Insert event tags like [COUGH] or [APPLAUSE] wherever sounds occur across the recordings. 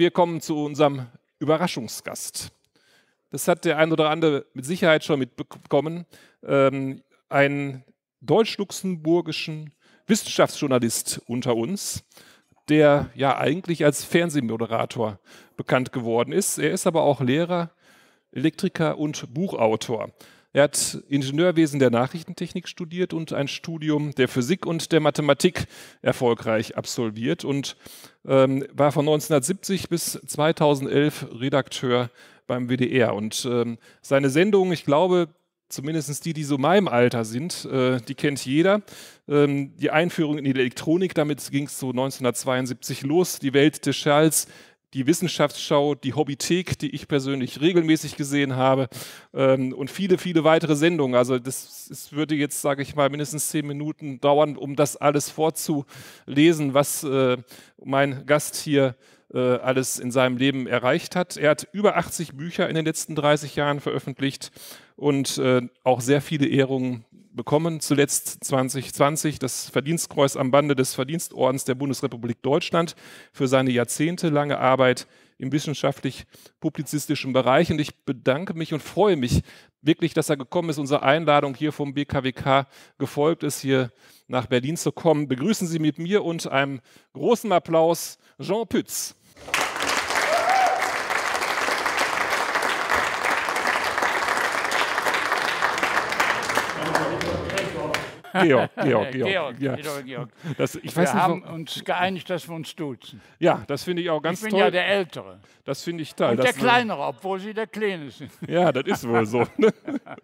wir kommen zu unserem Überraschungsgast. Das hat der ein oder andere mit Sicherheit schon mitbekommen. Ähm, einen deutsch-luxemburgischen Wissenschaftsjournalist unter uns, der ja eigentlich als Fernsehmoderator bekannt geworden ist. Er ist aber auch Lehrer, Elektriker und Buchautor. Er hat Ingenieurwesen der Nachrichtentechnik studiert und ein Studium der Physik und der Mathematik erfolgreich absolviert und ähm, war von 1970 bis 2011 Redakteur beim WDR. Und ähm, seine Sendungen, ich glaube, zumindest die, die so meinem Alter sind, äh, die kennt jeder. Ähm, die Einführung in die Elektronik, damit ging es so 1972 los, die Welt des Schalls, die Wissenschaftsschau, die Hobbythek, die ich persönlich regelmäßig gesehen habe ähm, und viele, viele weitere Sendungen. Also das, das würde jetzt, sage ich mal, mindestens zehn Minuten dauern, um das alles vorzulesen, was äh, mein Gast hier äh, alles in seinem Leben erreicht hat. Er hat über 80 Bücher in den letzten 30 Jahren veröffentlicht und äh, auch sehr viele Ehrungen bekommen, zuletzt 2020 das Verdienstkreuz am Bande des Verdienstordens der Bundesrepublik Deutschland für seine jahrzehntelange Arbeit im wissenschaftlich-publizistischen Bereich. Und ich bedanke mich und freue mich wirklich, dass er gekommen ist, unserer Einladung hier vom BKWK gefolgt ist, hier nach Berlin zu kommen. Begrüßen Sie mit mir und einem großen Applaus Jean Pütz. Georg, [LAUGHS] Georg, äh, Georg. Georg, ja. Georg. Das, ich wir weiß wir haben uns geeinigt, dass wir uns duzen. Ja, das finde ich auch ganz toll. Ich bin toll. ja der Ältere. Das finde ich toll. Und der Kleinere, obwohl Sie der Kleine sind. [LAUGHS] Ja, das ist wohl so. Ne?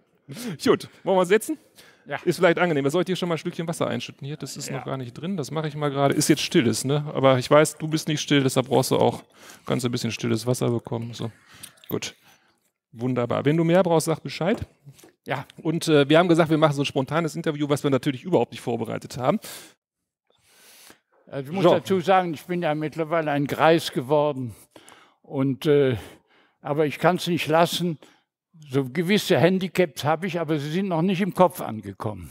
[LAUGHS] Gut, wollen wir setzen? Ja. Ist vielleicht angenehmer. Sollt ihr schon mal ein Stückchen Wasser einschütten hier? Das ist ja. noch gar nicht drin. Das mache ich mal gerade. Ist jetzt stilles, ne? Aber ich weiß, du bist nicht still, deshalb brauchst du auch ganz ein bisschen stilles Wasser bekommen. So. Gut. Wunderbar. Wenn du mehr brauchst, sag Bescheid. Ja, und äh, wir haben gesagt, wir machen so ein spontanes Interview, was wir natürlich überhaupt nicht vorbereitet haben. Also ich muss so. dazu sagen, ich bin ja mittlerweile ein Greis geworden. Und, äh, aber ich kann es nicht lassen. So gewisse Handicaps habe ich, aber sie sind noch nicht im Kopf angekommen.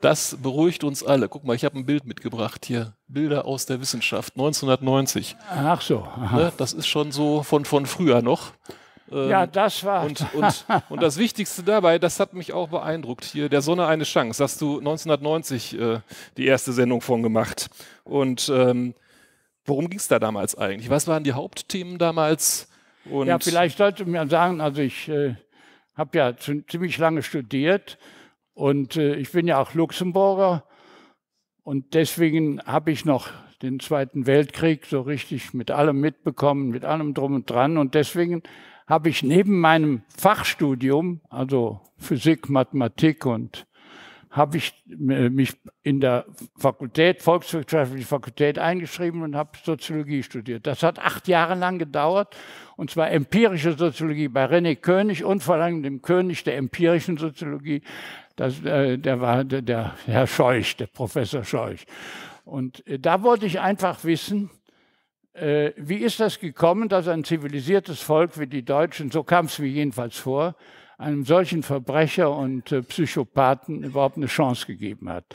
Das beruhigt uns alle. Guck mal, ich habe ein Bild mitgebracht hier. Bilder aus der Wissenschaft, 1990. Ach so. Ne, das ist schon so von, von früher noch. Ähm, ja, das war. Und, und, und das Wichtigste dabei, das hat mich auch beeindruckt hier, der Sonne eine Chance. Hast du 1990 äh, die erste Sendung von gemacht. Und ähm, worum ging es da damals eigentlich? Was waren die Hauptthemen damals? Und ja, vielleicht sollte man sagen, also ich äh, habe ja ziemlich lange studiert und äh, ich bin ja auch Luxemburger und deswegen habe ich noch den Zweiten Weltkrieg so richtig mit allem mitbekommen, mit allem drum und dran. Und deswegen habe ich neben meinem Fachstudium, also Physik, Mathematik und habe ich mich in der Fakultät, Volkswirtschaftliche Fakultät eingeschrieben und habe Soziologie studiert. Das hat acht Jahre lang gedauert, und zwar empirische Soziologie bei René König und vor allem dem König der empirischen Soziologie. Das, äh, der war der, der Herr Scheuch, der Professor Scheuch. Und äh, da wollte ich einfach wissen, äh, wie ist das gekommen, dass ein zivilisiertes Volk wie die Deutschen, so kam es mir jedenfalls vor, einem solchen Verbrecher und äh, Psychopathen überhaupt eine Chance gegeben hat.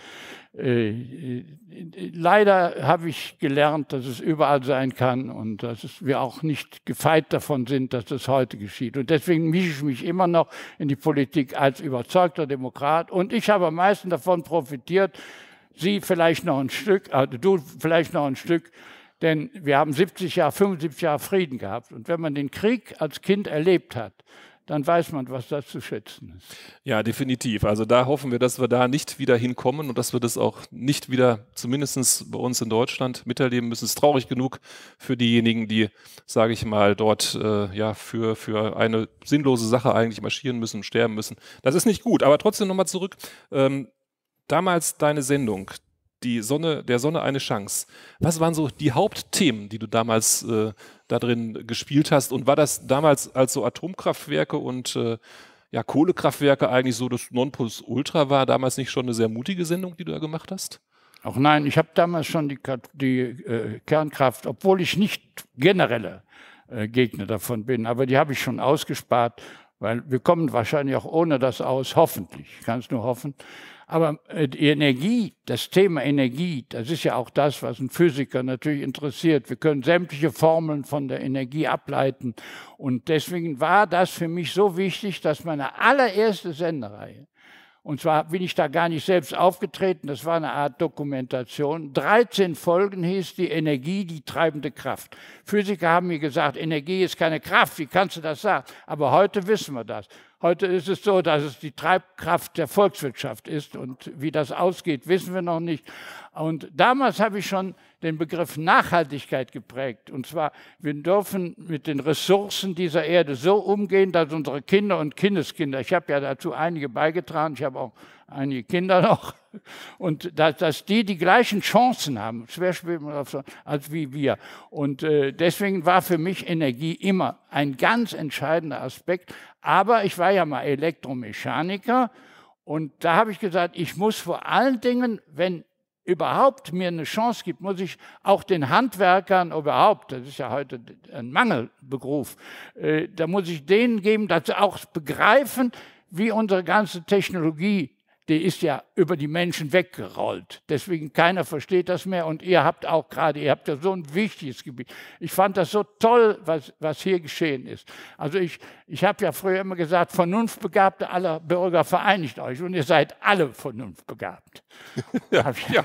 leider habe ich gelernt, dass es überall sein kann und dass wir auch nicht gefeit davon sind, dass das heute geschieht. Und deswegen mische ich mich immer noch in die Politik als überzeugter Demokrat. Und ich habe am meisten davon profitiert, Sie vielleicht noch ein Stück, also du vielleicht noch ein Stück, denn wir haben 70 Jahre, 75 Jahre Frieden gehabt. Und wenn man den Krieg als Kind erlebt hat, dann weiß man, was das zu schätzen ist. Ja, definitiv. Also da hoffen wir, dass wir da nicht wieder hinkommen und dass wir das auch nicht wieder, zumindest bei uns in Deutschland, miterleben müssen. Es ist traurig genug für diejenigen, die, sage ich mal, dort äh, ja für, für eine sinnlose Sache eigentlich marschieren müssen sterben müssen. Das ist nicht gut. Aber trotzdem nochmal zurück. Ähm, damals deine Sendung, die Sonne, der Sonne eine Chance. Was waren so die Hauptthemen, die du damals äh, da drin gespielt hast? Und war das damals als so Atomkraftwerke und äh, ja, Kohlekraftwerke eigentlich so das Nonplusultra war, damals nicht schon eine sehr mutige Sendung, die du da gemacht hast? Auch nein, ich habe damals schon die, die äh, Kernkraft, obwohl ich nicht generelle äh, Gegner davon bin, aber die habe ich schon ausgespart, weil wir kommen wahrscheinlich auch ohne das aus, hoffentlich, ich kann es nur hoffen. Aber äh, die Energie, das Thema Energie, das ist ja auch das, was ein Physiker natürlich interessiert. Wir können sämtliche Formeln von der Energie ableiten. Und deswegen war das für mich so wichtig, dass meine allererste Sendereihe, und zwar bin ich da gar nicht selbst aufgetreten, das war eine Art Dokumentation, 13 Folgen hieß die Energie, die treibende Kraft. Physiker haben mir gesagt, Energie ist keine Kraft, wie kannst du das sagen? Aber heute wissen wir das. Heute ist es so, dass es die Treibkraft der Volkswirtschaft ist und wie das ausgeht, wissen wir noch nicht. Und damals habe ich schon den Begriff Nachhaltigkeit geprägt. Und zwar, wir dürfen mit den Ressourcen dieser Erde so umgehen, dass unsere Kinder und Kindeskinder, ich habe ja dazu einige beigetragen, ich habe auch einige Kinder noch, [LAUGHS] und dass, dass die die gleichen Chancen haben, als wie wir. Und äh, deswegen war für mich Energie immer ein ganz entscheidender Aspekt. Aber ich war ja mal Elektromechaniker. Und da habe ich gesagt, ich muss vor allen Dingen, wenn überhaupt mir eine Chance gibt, muss ich auch den Handwerkern oh, überhaupt, das ist ja heute ein Mangelberuf, äh, da muss ich denen geben, dass sie auch begreifen, wie unsere ganze Technologie die ist ja über die Menschen weggerollt. Deswegen keiner versteht das mehr und ihr habt auch gerade, ihr habt ja so ein wichtiges Gebiet. Ich fand das so toll, was, was hier geschehen ist. Also ich, ich habe ja früher immer gesagt, Vernunftbegabte aller Bürger vereinigt euch und ihr seid alle Vernunftbegabt. [LAUGHS] ja, ja.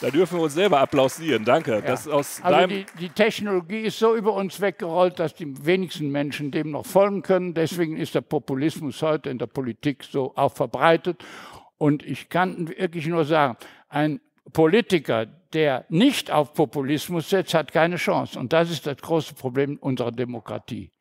Da dürfen wir uns selber applaudieren. Danke. Ja. Das aus also die, die Technologie ist so über uns weggerollt, dass die wenigsten Menschen dem noch folgen können. Deswegen ist der Populismus heute in der Politik so auch verbreitet betrachtet. Und ich kann wirklich nur sagen, ein Politiker, der nicht auf Populismus setzt, hat keine Chance. Und das ist das große Problem unserer Demokratie.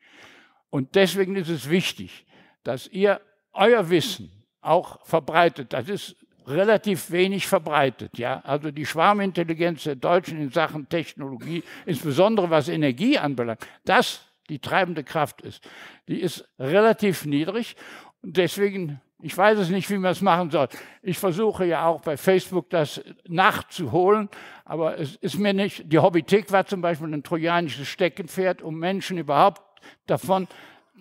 Und deswegen ist es wichtig, dass ihr euer Wissen auch verbreitet. Das ist relativ wenig verbreitet. Ja? Also die Schwarmintelligenz der Deutschen in Sachen Technologie, insbesondere was Energie anbelangt, das die treibende Kraft ist, die ist relativ niedrig. Und deswegen ich weiß es nicht, wie man es machen soll. Ich versuche ja auch bei Facebook das nachzuholen, aber es ist mir nicht. Die Hobbythek war zum Beispiel ein trojanisches Steckenpferd, um Menschen überhaupt davon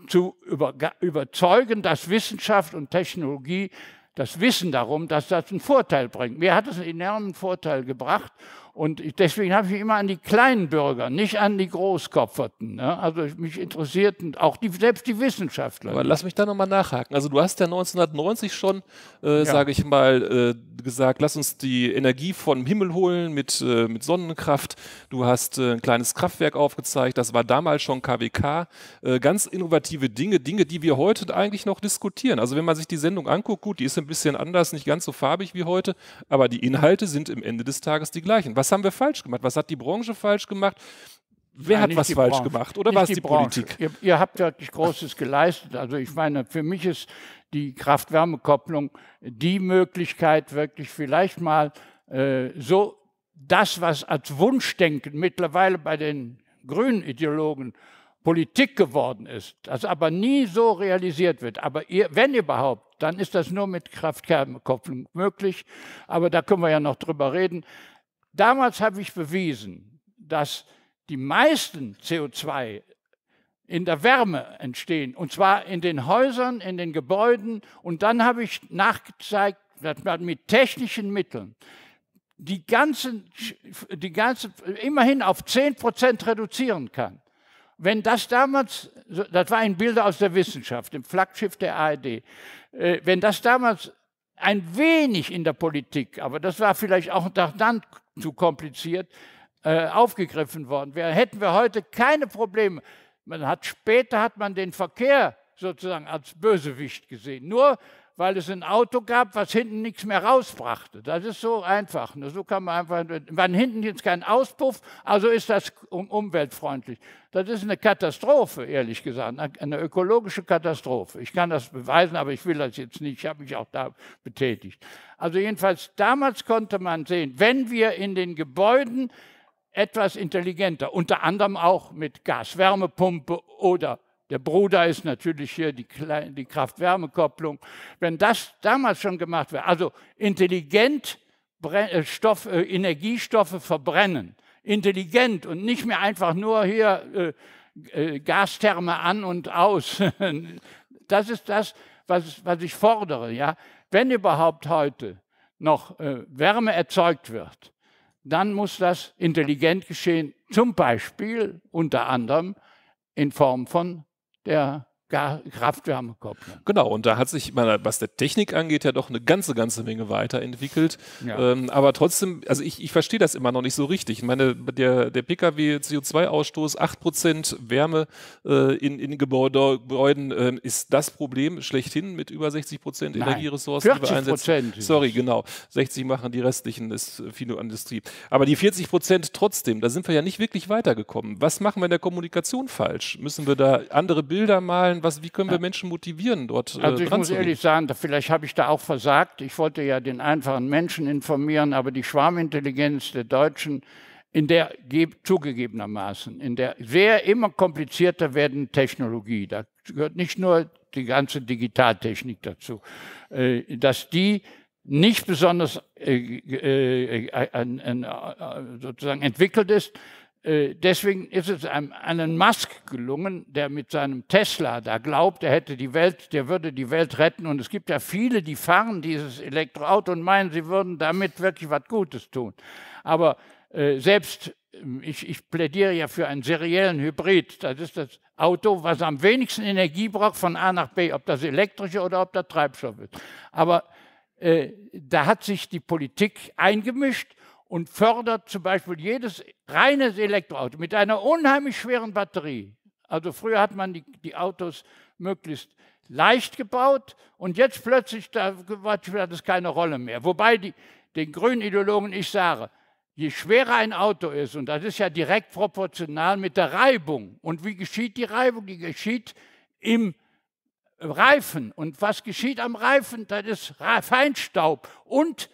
zu über, überzeugen, dass Wissenschaft und Technologie das Wissen darum, dass das einen Vorteil bringt. Mir hat es einen enormen Vorteil gebracht und deswegen habe ich mich immer an die kleinen Bürger, nicht an die Großkopferten. Ne? Also mich interessierten auch die, selbst die Wissenschaftler. Aber lass mich da nochmal nachhaken. Also du hast ja 1990 schon, äh, ja. sage ich mal, äh, gesagt, lass uns die Energie vom Himmel holen mit, äh, mit Sonnenkraft. Du hast äh, ein kleines Kraftwerk aufgezeigt, das war damals schon KWK. Äh, ganz innovative Dinge, Dinge, die wir heute eigentlich noch diskutieren. Also wenn man sich die Sendung anguckt, gut, die ist ein bisschen anders, nicht ganz so farbig wie heute, aber die Inhalte sind im Ende des Tages die gleichen. Was was haben wir falsch gemacht? Was hat die Branche falsch gemacht? Wer Nein, hat was falsch Branche. gemacht oder nicht war es die, die Politik? Ihr, ihr, habt wirklich Großes geleistet. Also ich meine, für mich ist die Kraft-Wärme-Kopplung die Möglichkeit, wirklich vielleicht mal äh, so das, was als Wunschdenken mittlerweile bei den grünen Ideologen Politik geworden ist, das aber nie so realisiert wird. Aber ihr, wenn überhaupt, dann ist das nur mit Kraft-Kopplung wärme möglich. Aber da können wir ja noch drüber reden. Damals habe ich bewiesen, dass die meisten CO2 in der Wärme entstehen, und zwar in den Häusern, in den Gebäuden. Und dann habe ich nachgezeigt, dass man mit technischen Mitteln die ganzen, die ganze, immerhin auf 10 Prozent reduzieren kann. Wenn das damals, das war ein Bild aus der Wissenschaft, im Flaggschiff der ARD, äh, wenn das damals ein wenig in der Politik, aber das war vielleicht auch dann zu kompliziert, äh, aufgegriffen worden wäre. Hätten wir heute keine Probleme. Man hat, später hat man den Verkehr sozusagen als Bösewicht gesehen. Nur weil es ein Auto gab, was hinten nichts mehr rausbrachte. Das ist so einfach. Ne? So kann man einfach, wenn hinten jetzt kein Auspuff, also ist das umweltfreundlich. Das ist eine Katastrophe, ehrlich gesagt, eine ökologische Katastrophe. Ich kann das beweisen, aber ich will das jetzt nicht. Ich habe mich auch da betätigt. Also jedenfalls damals konnte man sehen, wenn wir in den Gebäuden etwas intelligenter, unter anderem auch mit Gaswärmepumpe oder der Bruder ist natürlich hier die, die Kraft-Wärme-Kopplung. Wenn das damals schon gemacht wäre, also intelligent äh, Stoff, äh, Energiestoffe verbrennen, intelligent und nicht mehr einfach nur hier äh, äh, Gastherme an und aus. [LAUGHS] das ist das, was, was ich fordere. Ja? Wenn überhaupt heute noch äh, Wärme erzeugt wird, dann muss das intelligent geschehen, zum Beispiel unter anderem in Form von der kraft wärme Genau, und da hat sich, was der Technik angeht, ja doch eine ganze, ganze Menge weiterentwickelt. Ja. Ähm, aber trotzdem, also ich, ich verstehe das immer noch nicht so richtig. Ich meine, der, der Pkw-CO2-Ausstoß, 8% Wärme äh, in, in Gebäuden, äh, ist das Problem schlechthin mit über 60% Energieressourcen, die wir einsetzen. Sorry, genau. 60 machen die restlichen, ist viel Industrie. Aber die 40% trotzdem, da sind wir ja nicht wirklich weitergekommen. Was machen wir in der Kommunikation falsch? Müssen wir da andere Bilder malen? meine, was, wie können wir Menschen motivieren dort? Äh, also ich muss ehrlich sagen, vielleicht habe ich da auch versagt. Ich wollte ja den einfachen Menschen informieren, aber die Schwarmintelligenz der Deutschen, in der zugegebenermaßen, in der sehr immer komplizierter werdenden Technologie, da gehört nicht nur die ganze Digitaltechnik dazu, äh, dass die nicht besonders äh, sozusagen entwickelt ist, äh, deswegen ist es einem, einem Musk gelungen, der mit seinem Tesla da glaubt, er hätte die Welt, der würde die Welt retten. Und es gibt ja viele, die fahren dieses Elektroauto und meinen, sie würden damit wirklich was Gutes tun. Aber äh, selbst ähm, ich, ich, plädiere ja für einen seriellen Hybrid. Das ist das Auto, was am wenigsten Energie braucht von A nach B, ob das elektrische oder ob das Treibstoff ist. Aber äh, da hat sich die Politik eingemischt und fördert zum Beispiel jedes reines Elektroauto mit einer unheimlich schweren Batterie. Also früher hat man die, die Autos möglichst leicht gebaut und jetzt plötzlich da hat es keine Rolle mehr. Wobei die, den grünen Ideologen ich sage, je schwerer ein Auto ist, und das ist ja direkt proportional mit der Reibung. Und wie geschieht die Reibung? Die geschieht im Reifen. Und was geschieht am Reifen? Das ist Feinstaub und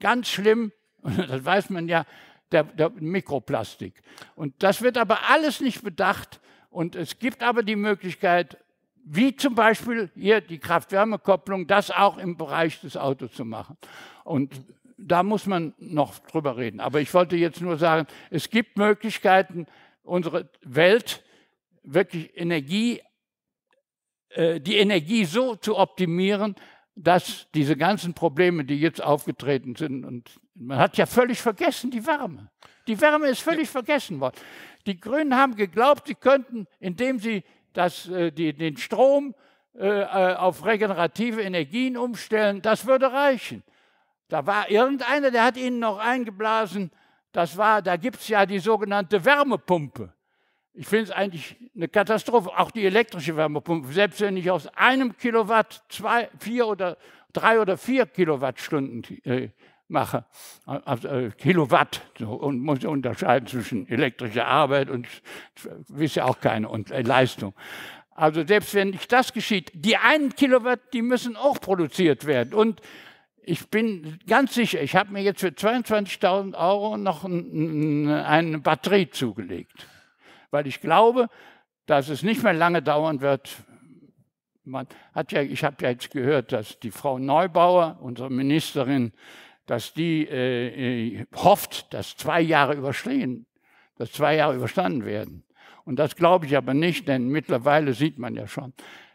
ganz schlimm und [LAUGHS] das weiß man ja, der, der Mikroplastik. Und das wird aber alles nicht bedacht. Und es gibt aber die Möglichkeit, wie zum Beispiel hier die Kraft-Wärme-Kopplung, das auch im Bereich des Autos zu machen. Und da muss man noch drüber reden. Aber ich wollte jetzt nur sagen, es gibt Möglichkeiten, unsere Welt wirklich Energie, äh, die Energie so zu optimieren, dass diese ganzen Probleme, die jetzt aufgetreten sind, und man hat ja völlig vergessen, die Wärme. Die Wärme ist völlig vergessen worden. Die Grünen haben geglaubt, sie könnten, indem sie das, äh, die, den Strom äh, äh, auf regenerative Energien umstellen, das würde reichen. Da war irgendeiner, der hat ihnen noch eingeblasen, das war, da gibt es ja die sogenannte Wärmepumpe. Ich finde es eigentlich eine Katastrophe. Auch die elektrische Wärmepumpe, selbst wenn ich aus einem Kilowatt zwei, vier oder drei oder vier Kilowattstunden äh, mache, also, äh, Kilowatt, so, und muss unterscheiden zwischen elektrischer Arbeit und wisst ja auch keine und, äh, Leistung. Also selbst wenn nicht das geschieht, die einen Kilowatt, die müssen auch produziert werden. Und ich bin ganz sicher, ich habe mir jetzt für 22.000 Euro noch eine Batterie zugelegt weil ich glaube, dass es nicht mehr lange dauern wird. Man hat ja, ich habe ja jetzt gehört, dass die Frau Neubauer, unsere Ministerin, dass die äh, äh, hofft, dass zwei Jahre überstehen, dass zwei Jahre überstanden werden. Und das glaube ich aber nicht, denn mittlerweile sieht man ja schon.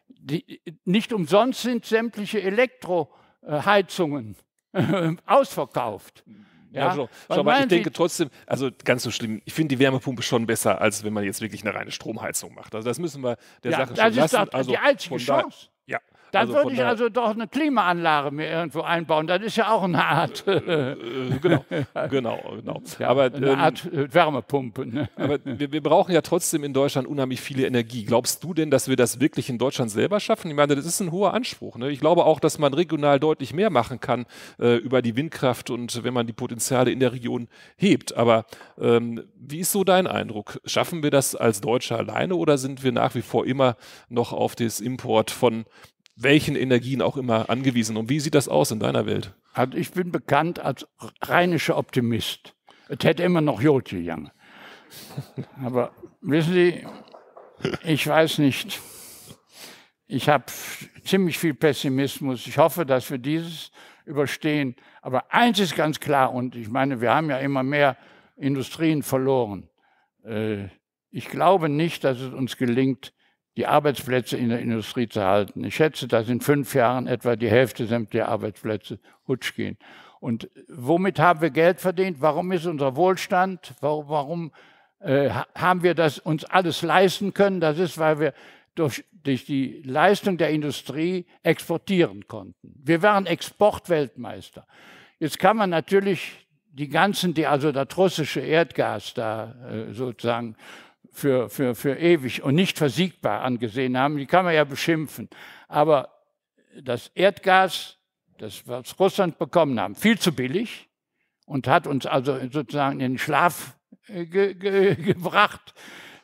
Die, nicht umsonst sind sämtliche Elektroheizungen äh, ausverkauft. Ja, ja schon. Schau mal, ich denke trotzdem, also ganz so schlimm, ich finde die Wärmepumpe schon besser, als wenn man jetzt wirklich eine reine Stromheizung macht. Also das müssen wir der ja, Sache schon lassen. also die einzige Chance. Dann also würde ich also doch eine Klimaanlage mir irgendwo einbauen. Das ist ja auch eine Art. Äh, äh, genau, genau, genau. [LAUGHS] Ja, aber, eine ähm, Art Wärmepumpe. Ne? Aber wir, wir, brauchen ja trotzdem in Deutschland unheimlich viele Energie. Glaubst du denn, dass wir das wirklich in Deutschland selber schaffen? Ich meine, das ist ein hoher Anspruch. Ne? Ich glaube auch, dass man regional deutlich mehr machen kann äh, über die Windkraft und wenn man die Potenziale in der Region hebt. Aber ähm, wie ist so dein Eindruck? Schaffen wir das als Deutsche alleine oder sind wir nach wie vor immer noch auf das Import von welchen Energien auch immer angewiesen. Und wie sieht das aus in deiner Welt? Also ich bin bekannt als rheinischer Optimist. Es hätte immer noch Jod gegangen. [LAUGHS] Aber wissen Sie, ich weiß nicht. Ich habe ziemlich viel Pessimismus. Ich hoffe, dass wir dieses überstehen. Aber eins ist ganz klar, und ich meine, wir haben ja immer mehr Industrien verloren. Äh, ich glaube nicht, dass es uns gelingt, die Arbeitsplätze in der Industrie zu halten. Ich schätze, dass in fünf Jahren etwa die Hälfte sämtlicher Arbeitsplätze hutsch gehen. Und womit haben wir Geld verdient? Warum ist unser Wohlstand? Warum, warum äh, haben wir das uns alles leisten können? Das ist, weil wir durch, durch die Leistung der Industrie exportieren konnten. Wir waren Exportweltmeister. Jetzt kann man natürlich die ganzen, die also das russische Erdgas da äh, sozusagen für, für, für ewig und nicht versiegbar angesehen haben, die kann man ja beschimpfen. Aber das Erdgas, das was Russland bekommen haben, viel zu billig und hat uns also sozusagen in den Schlaf äh, ge ge [LAUGHS] gebracht,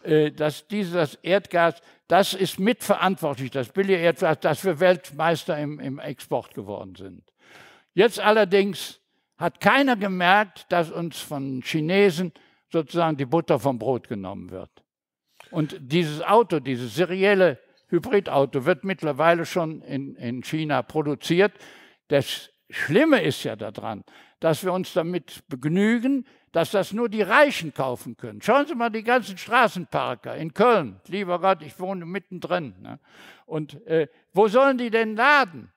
äh, dass dieses Erdgas, das ist mitverantwortlich, das billige Erdgas, dass wir Weltmeister im, im Export geworden sind. Jetzt allerdings hat keiner gemerkt, dass uns von Chinesen sozusagen die Butter vom Brot genommen wird. Und dieses Auto, dieses serielle Hybridauto wird mittlerweile schon in, in China produziert. Das Schlimme ist ja daran, dass wir uns damit begnügen, dass das nur die Reichen kaufen können. Schauen Sie mal die ganzen Straßenparker in Köln. Lieber Gott, ich wohne mittendrin. Ne? Und äh, wo sollen die denn laden?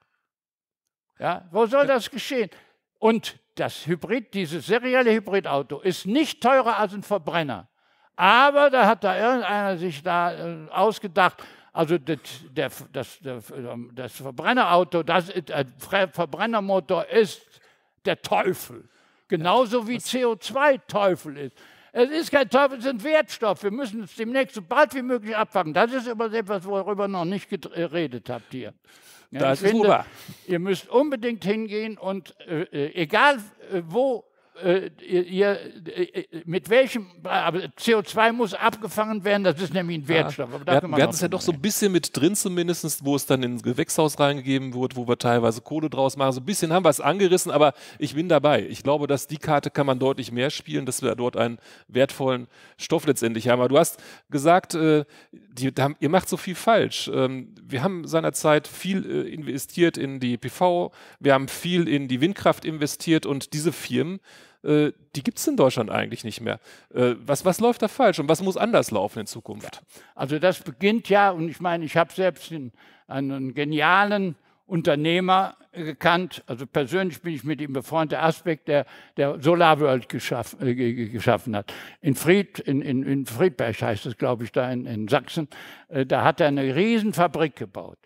Ja, wo soll das geschehen? Und das Hybrid, dieses serielle Hybridauto ist nicht teurer als ein Verbrenner. Aber da hat da irgendeiner sich da äh, ausgedacht, also das, der, das, der, das Verbrennerauto, das, der äh, Verbrennermotor ist der Teufel. Genauso wie CO2 Teufel ist. Es ist kein Teufel, es ist ein Wertstoff. Wir müssen es demnächst so bald wie möglich abfangen. Das ist übrigens etwas, worüber noch nicht geredet äh, habt hier. Ja, das ist finde, Ihr müsst unbedingt hingehen und äh, äh egal äh, wo äh, ihr, äh, äh, mit welchem, aber CO2 muss abgefangen werden, das ist nämlich ein Wertstoff. Ja, wir hatten, wir hatten es ja doch so ein bisschen mit drin zumindest, wo es dann ins Gewächshaus reingegeben wurde, wo wir teilweise Kohle draus machen. So ein bisschen haben wir es angerissen, aber ich bin dabei. Ich glaube, dass die Karte kann man deutlich mehr spielen, dass wir dort einen wertvollen Stoff letztendlich haben. Aber du hast gesagt, äh, die, haben, ihr macht so viel falsch. Ähm, wir haben seinerzeit viel äh, investiert in die PV, wir haben viel in die Windkraft investiert und diese Firmen, äh, die gibt es in Deutschland eigentlich nicht mehr. Äh, was, was läuft da falsch und was muss anders laufen in Zukunft? Also das beginnt ja, und ich meine, ich habe selbst einen, einen genialen Unternehmer gekannt, also persönlich bin ich mit ihm befreundet, der Aspekt, der, der Solar World geschaff, äh, geschaffen hat. In, Fried, in, in, in Friedberg heißt es, glaube ich, da in, in Sachsen, äh, da hat er eine Riesenfabrik gebaut.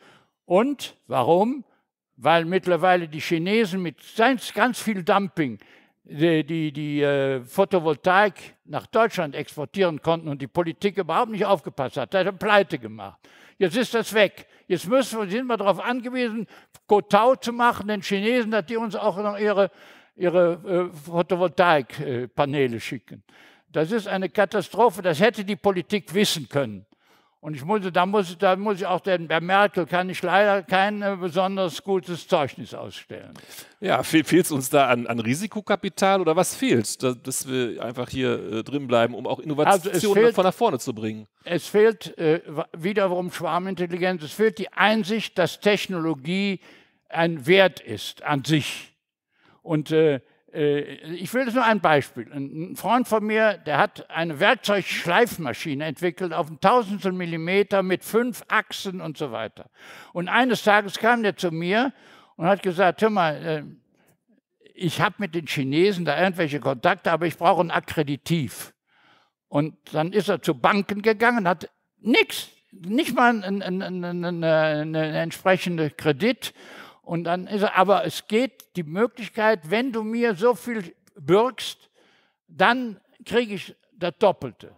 Und warum? Weil mittlerweile die Chinesen mit ganz, ganz viel Dumping die, die, die äh, Photovoltaik nach Deutschland exportieren konnten und die Politik überhaupt nicht aufgepasst hat, Da hat er pleite gemacht. Jetzt ist das weg. Jetzt müssen wir, sind wir darauf angewiesen, Kotau zu machen, den Chinesen, dass die uns auch noch ihre, ihre äh, Photovoltaikpaneele äh, schicken. Das ist eine Katastrophe. Das hätte die Politik wissen können. Und ich muss, da, muss, da muss ich auch, denn bei Merkel kann ich leider kein äh, besonders gutes Zeugnis ausstellen. Ja, fehlt es uns da an, an, Risikokapital oder was fehlt, dass, dass wir einfach hier äh, drin bleiben, um auch also, Innovationen also fehlt, von nach vorne zu bringen? Es fehlt äh, wiederum Schwarmintelligenz, es fehlt die Einsicht, dass Technologie ein Wert ist an sich. Und äh, äh, ich will das nur ein Beispiel. Ein Freund von mir, der hat eine Werkzeugschleifmaschine entwickelt auf ein Tausendstel Millimeter mit fünf Achsen und so weiter. Und eines Tages kam der zu mir und hat gesagt, hör mal, äh, ich habe mit den Chinesen da irgendwelche Kontakte, aber ich brauche ein Akkreditiv. Und dann ist er zu Banken gegangen, hat nichts, nicht mal einen, einen, einen, einen entsprechenden Kredit und dann ist er, aber es geht die Möglichkeit, wenn du mir so viel bürgst, dann kriege ich das Doppelte.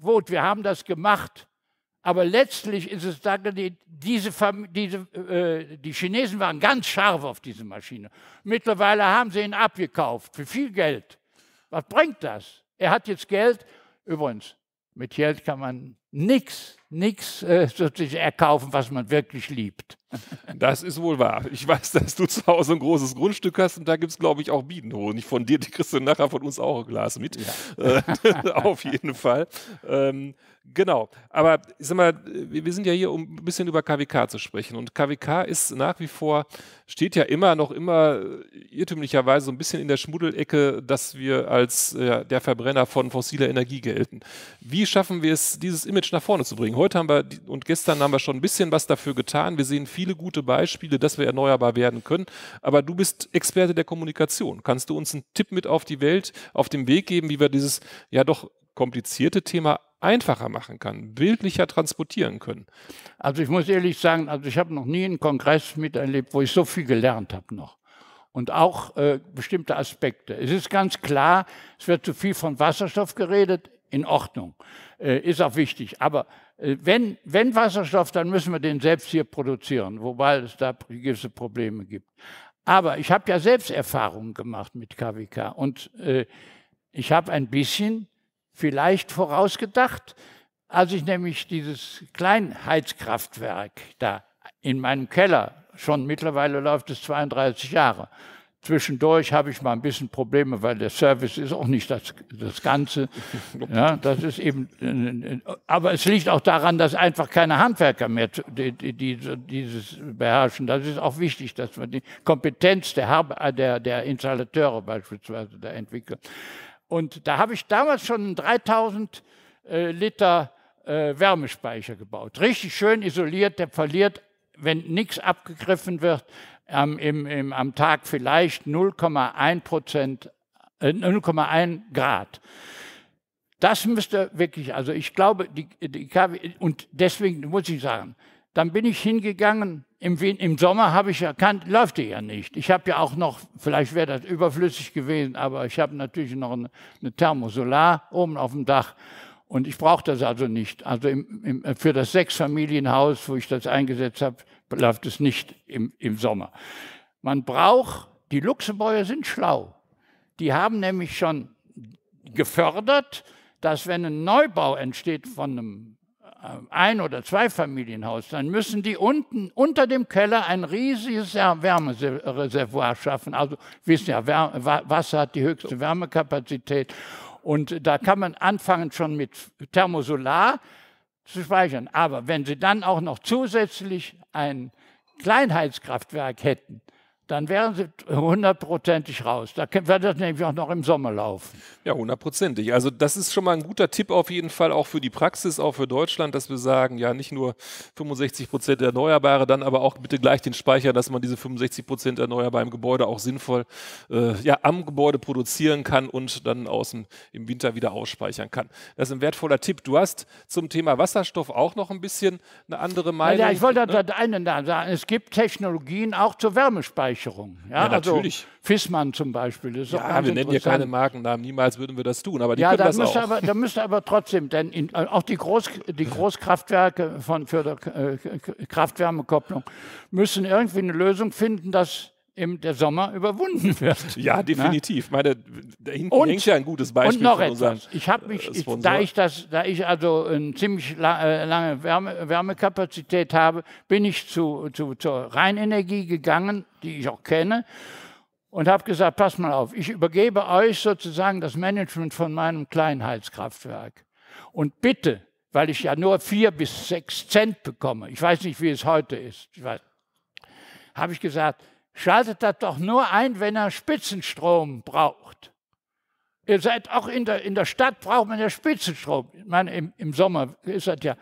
Gut, wir haben das gemacht, aber letztlich ist es da, die, diese, diese äh, die Chinesen waren ganz scharf auf diese Maschine. Mittlerweile haben sie ihn abgekauft für viel Geld. Was bringt das? Er hat jetzt Geld. Übrigens, mit Geld kann man nichts nichts äh, erkaufen, was man wirklich liebt. [LAUGHS] Das ist wohl wahr. Ich weiß, dass du zu Hause ein großes Grundstück hast und da gibt es, glaube ich, auch Bienenhonig. von dir, die kriegst du nachher von uns auch ein Glas mit. Ja. Äh, [LAUGHS] auf jeden Fall. Ähm, genau. Aber ich sag mal, wir sind ja hier, um ein bisschen über KWK zu sprechen. Und KWK ist nach wie vor, steht ja immer noch immer äh, irrtümlicherweise so ein bisschen in der Schmuddelecke, dass wir als äh, der Verbrenner von fossiler Energie gelten. Wie schaffen wir es, dieses Image nach vorne zu bringen? Heute heute haben wir und gestern haben wir schon ein bisschen was dafür getan. Wir sehen viele gute Beispiele, dass wir erneuerbar werden können. Aber du bist Experte der Kommunikation. Kannst du uns einen Tipp mit auf die Welt, auf den Weg geben, wie wir dieses ja doch komplizierte Thema einfacher machen können, bildlicher transportieren können? Also ich muss ehrlich sagen, also ich habe noch nie einen Kongress miterlebt, wo ich so viel gelernt habe noch. Und auch äh, bestimmte Aspekte. Es ist ganz klar, es wird zu viel von Wasserstoff geredet in Ordnung, äh, ist auch wichtig. Aber äh, wenn, wenn Wasserstoff, dann müssen wir den selbst hier produzieren, wobei es da gewisse Probleme gibt. Aber ich habe ja selbst Erfahrungen gemacht mit KWK und äh, ich habe ein bisschen vielleicht vorausgedacht, als ich nämlich dieses Kleinheizkraftwerk da in meinem Keller, schon mittlerweile läuft es 32 Jahre, Zwischendurch habe ich mal ein bisschen Probleme, weil der Service ist auch nicht das, das Ganze. [LAUGHS] Ja, das ist eben, äh, äh, äh, aber es liegt auch daran, dass einfach keine Handwerker mehr die, die, die dieses beherrschen. Das ist auch wichtig, dass man die Kompetenz der, der, der Installateure beispielsweise da entwickelt. Und da habe ich damals schon 3000 äh, Liter äh, Wärmespeicher gebaut. Richtig schön isoliert, der verliert, wenn nichts abgegriffen wird, am, ähm, im, im, am Tag vielleicht 0,1 Prozent, äh, 0,1 Grad. Das müsste wirklich, also ich glaube, die, die KW, und deswegen muss ich sagen, dann bin ich hingegangen. Im, im Sommer habe ich erkannt, läuft die ja nicht. Ich habe ja auch noch, vielleicht wäre das überflüssig gewesen, aber ich habe natürlich noch eine, eine Thermosolar oben auf dem Dach und ich brauche das also nicht. Also im, im, für das Sechsfamilienhaus, wo ich das eingesetzt habe, läuft es nicht im, im Sommer. Man braucht, die Luxemburger sind schlau. Die haben nämlich schon gefördert, dass wenn ein Neubau entsteht von einem äh, ein- oder Zweifamilienhaus, dann müssen die unten unter dem Keller ein riesiges Wärmereservoir schaffen. Also wissen ja, Wasser hat die höchste Wärmekapazität und da kann man anfangen schon mit Thermosolar zu speichern. Aber wenn Sie dann auch noch zusätzlich ein Kleinheitskraftwerk hätten, dann wären sie hundertprozentig raus. Da wird das nämlich auch noch im Sommer laufen. Ja, hundertprozentig. Also das ist schon mal ein guter Tipp auf jeden Fall, auch für die Praxis, auch für Deutschland, dass wir sagen, ja, nicht nur 65 Prozent Erneuerbare, dann aber auch bitte gleich den Speicher, dass man diese 65 Prozent Erneuerbar im Gebäude auch sinnvoll äh, ja, am Gebäude produzieren kann und dann außen im Winter wieder ausspeichern kann. Das ist ein wertvoller Tipp. Du hast zum Thema Wasserstoff auch noch ein bisschen eine andere Meinung. Ja, ich wollte ne? da einen sagen. Es gibt Technologien auch zur Wärmespeicherung. Bereicherung. Ja, ja also natürlich. Also Fissmann zum Beispiel. Das ist ja, wir nennen hier keine Markennamen, niemals würden wir das tun, aber die ja, können da das müsste auch. Aber, da müsste aber trotzdem, denn in, äh, auch die, Groß, die Großkraftwerke von, für die äh, Kraft-Wärme-Kopplung müssen irgendwie eine Lösung finden, dass im der Sommer überwunden [LAUGHS] wird. Ja, ne? definitiv. Na? Meine, da hinten und, hängt ja ein gutes Beispiel. Und noch von etwas. Ich habe mich, ich, äh, da ich das, da ich also eine ziemlich la äh, lange Wärme, Wärmekapazität habe, bin ich zu, zu, zur Rheinenergie gegangen, die ich auch kenne, und habe gesagt: Pass mal auf, ich übergebe euch sozusagen das Management von meinem kleinen Heizkraftwerk. Und bitte, weil ich ja nur vier bis sechs Cent bekomme, ich weiß nicht, wie es heute ist, habe ich gesagt Schaltet das doch nur ein, wenn er Spitzenstrom braucht. Ihr seid auch in der, in der Stadt, braucht man ja Spitzenstrom. Ich meine, im, im Sommer ist das ja.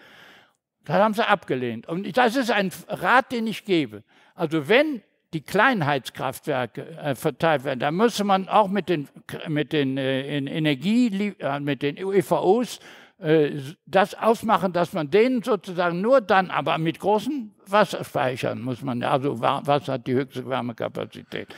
Das haben sie abgelehnt. Und das ist ein Rat, den ich gebe. Also wenn die Kleinheitskraftwerke äh, verteilt werden, dann müsste man auch mit den, mit den äh, Energie, äh, mit den EVOs äh, das aufmachen, dass man denen sozusagen nur dann, aber mit großen Wasserspeichern muss man, also Wasser hat die höchste Wärmekapazität,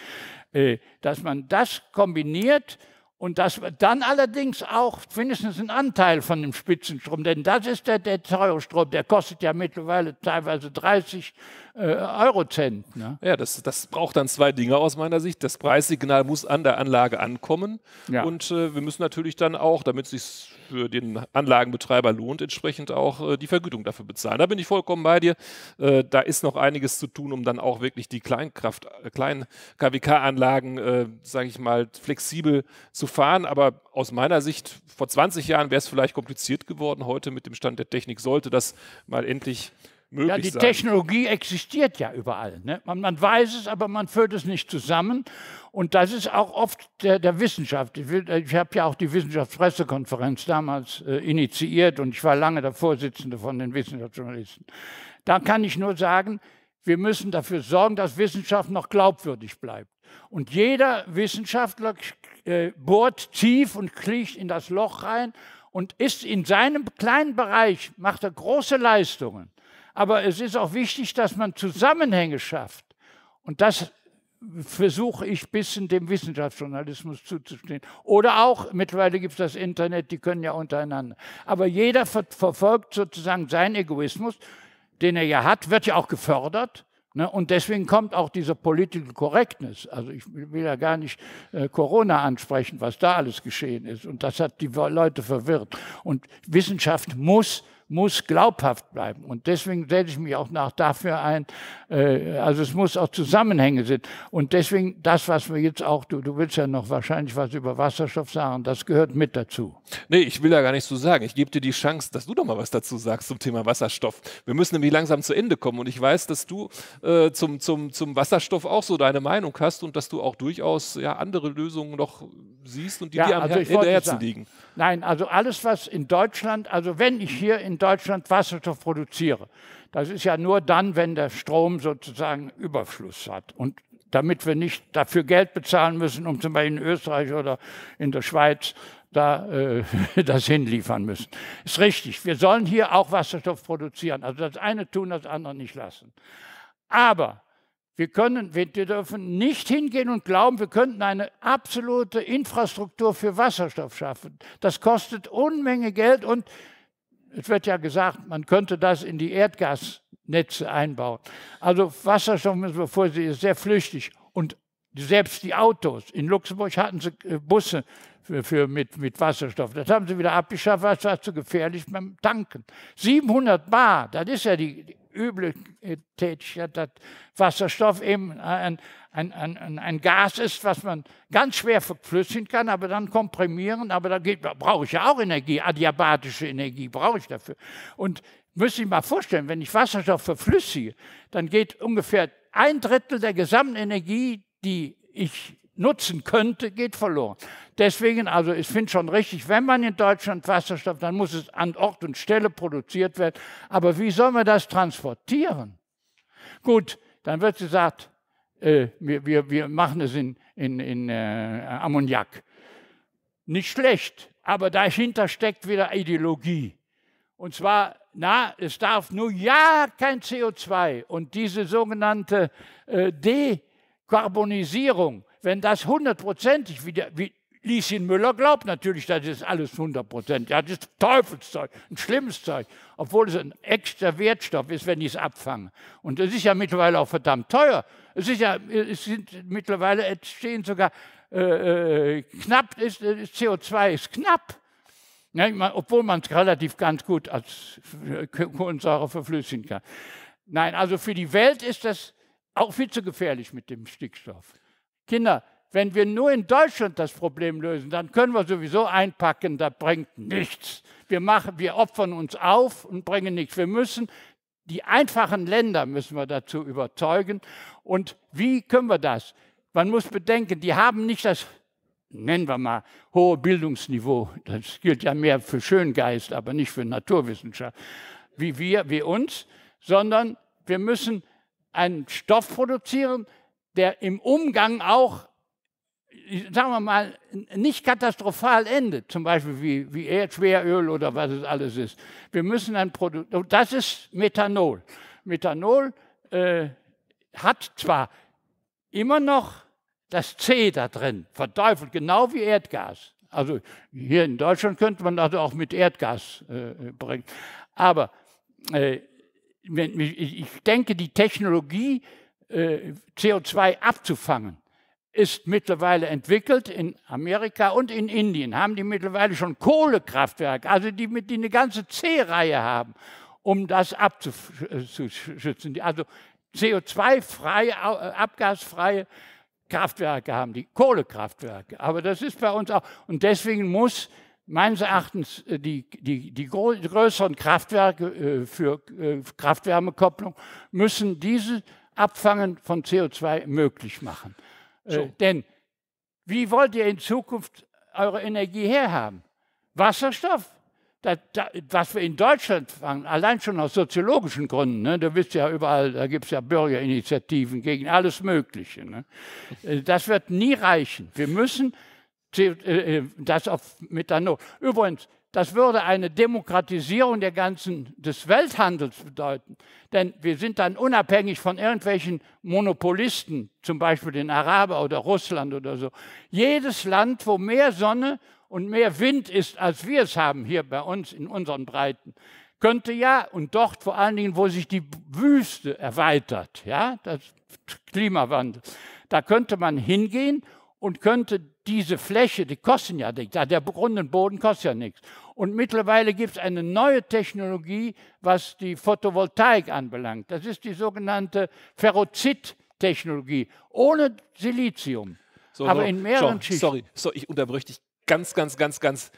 äh, dass man das kombiniert und dass man dann allerdings auch mindestens einen Anteil von dem Spitzenstrom, denn das ist der, der teure Strom, der kostet ja mittlerweile teilweise 30 äh, Eurocent. Ne? Ja, das, das braucht dann zwei Dinge aus meiner Sicht. Das Preissignal muss an der Anlage ankommen. Ja. Und äh, wir müssen natürlich dann auch, damit es sich für den Anlagenbetreiber lohnt, entsprechend auch äh, die Vergütung dafür bezahlen. Da bin ich vollkommen bei dir. Äh, da ist noch einiges zu tun, um dann auch wirklich die Kleinkraft, äh, kleinen KWK-Anlagen, äh, sage ich mal, flexibel zu fahren. Aber aus meiner Sicht, vor 20 Jahren wäre es vielleicht kompliziert geworden. Heute mit dem Stand der Technik sollte das mal endlich möglich sein. Ja, die sein. Technologie existiert ja überall. Ne? Man, man, weiß es, aber man führt es nicht zusammen. Und das ist auch oft der, der Wissenschaft. Ich, ich habe ja auch die Wissenschaftspressekonferenz damals äh, initiiert und ich war lange der Vorsitzende von den Wissenschaftsjournalisten. Da kann ich nur sagen, wir müssen dafür sorgen, dass Wissenschaft noch glaubwürdig bleibt. Und jeder Wissenschaftler äh, bohrt tief und kriecht in das Loch rein und ist in seinem kleinen Bereich, macht er große Leistungen. Aber es ist auch wichtig, dass man Zusammenhänge schafft. Und das versuche ich ein bisschen dem Wissenschaftsjournalismus zuzustehen. Oder auch, mittlerweile gibt es das Internet, die können ja untereinander. Aber jeder ver verfolgt sozusagen seinen Egoismus, den er ja hat, wird ja auch gefördert. Ne? Und deswegen kommt auch diese Political Correctness. Also ich will ja gar nicht äh, Corona ansprechen, was da alles geschehen ist. Und das hat die Leute verwirrt. Und Wissenschaft muss muss glaubhaft bleiben. Und deswegen setze ich mich auch nach dafür ein. Äh, also es muss auch Zusammenhänge sind. Und deswegen das, was wir jetzt auch, du, du willst ja noch wahrscheinlich was über Wasserstoff sagen, das gehört mit dazu. Nee, ich will da gar nichts zu sagen. Ich gebe dir die Chance, dass du doch mal was dazu sagst zum Thema Wasserstoff. Wir müssen nämlich langsam zu Ende kommen. Und ich weiß, dass du äh, zum, zum, zum Wasserstoff auch so deine Meinung hast und dass du auch durchaus ja, andere Lösungen noch siehst und die ja, dir am also Her Herzen liegen. Nein, also alles, was in Deutschland, also wenn ich hier in Deutschland Wasserstoff produziere, das ist ja nur dann, wenn der Strom sozusagen Überfluss hat und damit wir nicht dafür Geld bezahlen müssen, um zum Beispiel in Österreich oder in der Schweiz da äh, [LAUGHS] das hinliefern müssen. Ist richtig. Wir sollen hier auch Wasserstoff produzieren. Also das eine tun, das andere nicht lassen. Aber wir, können, wir dürfen nicht hingehen und glauben, wir könnten eine absolute Infrastruktur für Wasserstoff schaffen. Das kostet Unmenge Geld und es wird ja gesagt, man könnte das in die Erdgasnetze einbauen. Also Wasserstoff müssen wir vorsehen, ist sehr flüchtig. Und selbst die Autos, in Luxemburg hatten sie äh, Busse, für, mit, mit Wasserstoff. Das haben sie wieder abgeschafft, weil es war zu gefährlich beim Tanken. 700 Bar, das ist ja die, die üble äh, Tätigkeit, dass Wasserstoff eben ein, ein, ein, ein Gas ist, was man ganz schwer verflüssigen kann, aber dann komprimieren, aber da brauche ich ja auch Energie, adiabatische Energie brauche ich dafür. Und müssen Sie mal vorstellen, wenn ich Wasserstoff verflüssige, dann geht ungefähr ein Drittel der gesamten Energie, die ich nutzen könnte, geht verloren. Deswegen, also ich finde schon richtig, wenn man in Deutschland Wasserstoff, dann muss es an Ort und Stelle produziert werden. Aber wie soll man das transportieren? Gut, dann wird gesagt, äh, wir, wir, wir machen es in, in, in äh, Ammoniak. Nicht schlecht, aber dahinter steckt wieder Ideologie. Und zwar, na, es darf nur ja kein CO2 und diese sogenannte äh, Dekarbonisierung, wenn das hundertprozentig, wie, wie Lieschen Müller glaubt natürlich, das ist alles hundertprozentig, Ja, das ist Teufelszeug, ein schlimmes Zeug. Obwohl es ein extra Wertstoff ist, wenn ich es abfange. Und es ist ja mittlerweile auch verdammt teuer. Es ist ja, es sind mittlerweile, entstehen sogar, äh, äh, knapp, ist, äh, CO2 ist knapp. Ja, meine, obwohl man es relativ ganz gut als äh, Kohlensäure verflüssigen kann. Nein, also für die Welt ist das auch viel zu gefährlich mit dem Stickstoff. Kinder, wenn wir nur in Deutschland das Problem lösen, dann können wir sowieso einpacken, da bringt nichts. Wir, machen, wir opfern uns auf und bringen nichts. Wir müssen die einfachen Länder müssen wir dazu überzeugen. Und wie können wir das? Man muss bedenken, die haben nicht das, nennen wir mal, hohe Bildungsniveau. Das gilt ja mehr für Schöngeist, aber nicht für Naturwissenschaft, wie wir, wie uns, sondern wir müssen einen Stoff produzieren, der im Umgang auch, sagen wir mal, nicht katastrophal endet, zum Beispiel wie, wie Erdschweröl oder was es alles ist. Wir müssen ein Produkt, das ist Methanol. Methanol äh, hat zwar immer noch das C da drin, verteufelt, genau wie Erdgas. Also hier in Deutschland könnte man das auch mit Erdgas äh, bringen. Aber äh, ich denke, die Technologie äh, CO2 abzufangen, ist mittlerweile entwickelt in Amerika und in Indien. Haben die mittlerweile schon Kohlekraftwerke, also die, die eine ganze C-Reihe haben, um das abzuschützen. Also CO2-freie, äh, abgasfreie Kraftwerke haben die, Kohlekraftwerke. Aber das ist bei uns auch. Und deswegen muss meines Erachtens äh, die, die, die größeren Kraftwerke für Kraftwärmekopplung müssen diese Abfangen von CO2 möglich machen. Äh, so. Äh, denn wie wollt ihr in Zukunft eure Energie herhaben? Wasserstoff, das, das, was wir in Deutschland fangen, allein schon aus soziologischen Gründen, ne? du wisst ja überall, da gibt es ja Bürgerinitiativen gegen alles Mögliche. Ne? Äh, das wird nie reichen. Wir müssen äh, das auf Methanol. Übrigens, das würde eine Demokratisierung der ganzen, des Welthandels bedeuten. Denn wir sind dann unabhängig von irgendwelchen Monopolisten, zum Beispiel den Araber oder Russland oder so. Jedes Land, wo mehr Sonne und mehr Wind ist, als wir es haben hier bei uns in unseren Breiten, könnte ja, und dort vor allen Dingen, wo sich die Wüste erweitert, ja, das Klimawandel, da könnte man hingehen und könnte diese Fläche, die kosten ja nichts, der Grund Boden kostet ja nichts. Und mittlerweile gibt es eine neue Technologie, was die Photovoltaik anbelangt. Das ist die sogenannte Ferrozit-Technologie, ohne Silizium, so, aber so, in mehreren so, Schichten. Sorry, so, ich unterbreche dich ganz, ganz, ganz, ganz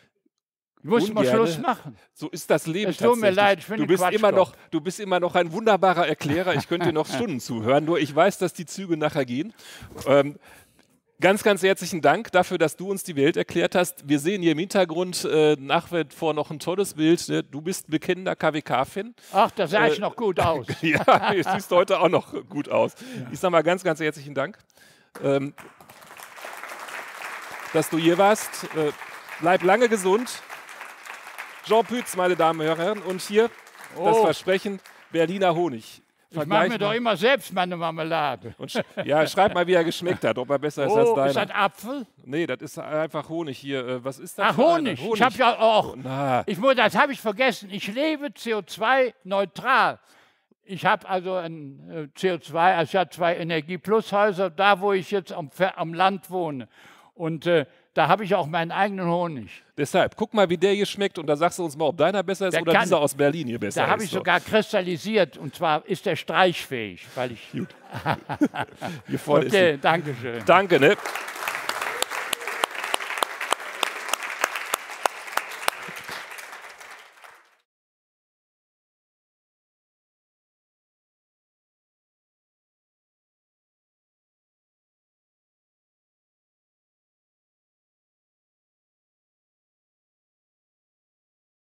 muss mal Schluss ne? machen. So ist das Leben. Es tut mir leid, ich bin du bist Quatsch immer noch, Du bist immer noch ein wunderbarer Erklärer. Ich könnte dir noch [LAUGHS] Stunden zuhören, nur ich weiß, dass die Züge nachher gehen. Ähm, Ganz, ganz herzlichen Dank dafür, dass du uns die Welt erklärt hast. Wir sehen hier im Hintergrund äh, nach wie vor noch ein tolles Bild. Ne? Du bist bekennender KWK-Fan. Ach, da sah äh, ich noch gut aus. [LAUGHS] ja, du siehst heute auch noch gut aus. Ja. Ich sage mal ganz, ganz herzlichen Dank, ähm, dass du hier warst. Äh, bleib lange gesund. Jean Pütz, meine Damen und Herren, und hier oh. das Versprechen Berliner Honig. Ich mache mir doch immer selbst meine Marmelade. Sch ja, schreib mal, wie er geschmeckt hat, ob er besser ist als oh, deiner. Ist das Apfel? Nee, das ist einfach Honig hier. Äh, was ist das? Ach, Honig. Honig. Ich habe ja auch. Oh, ich das habe ich vergessen. Ich lebe CO2-neutral. Ich habe also ein äh, CO2, also ich habe zwei Energie-Plus-Häuser, da wo ich jetzt am, am Land wohne. Und äh, da habe ich auch meinen eigenen Honig. Deshalb, guck mal, wie der hier schmeckt und da sagst du uns mal, ob deiner besser ist der oder kann, dieser aus Berlin hier besser da ist. Da habe ich so. sogar kristallisiert und zwar ist der streichfähig, weil ich. Gut. hier [LAUGHS] okay, danke schön. Danke, ne?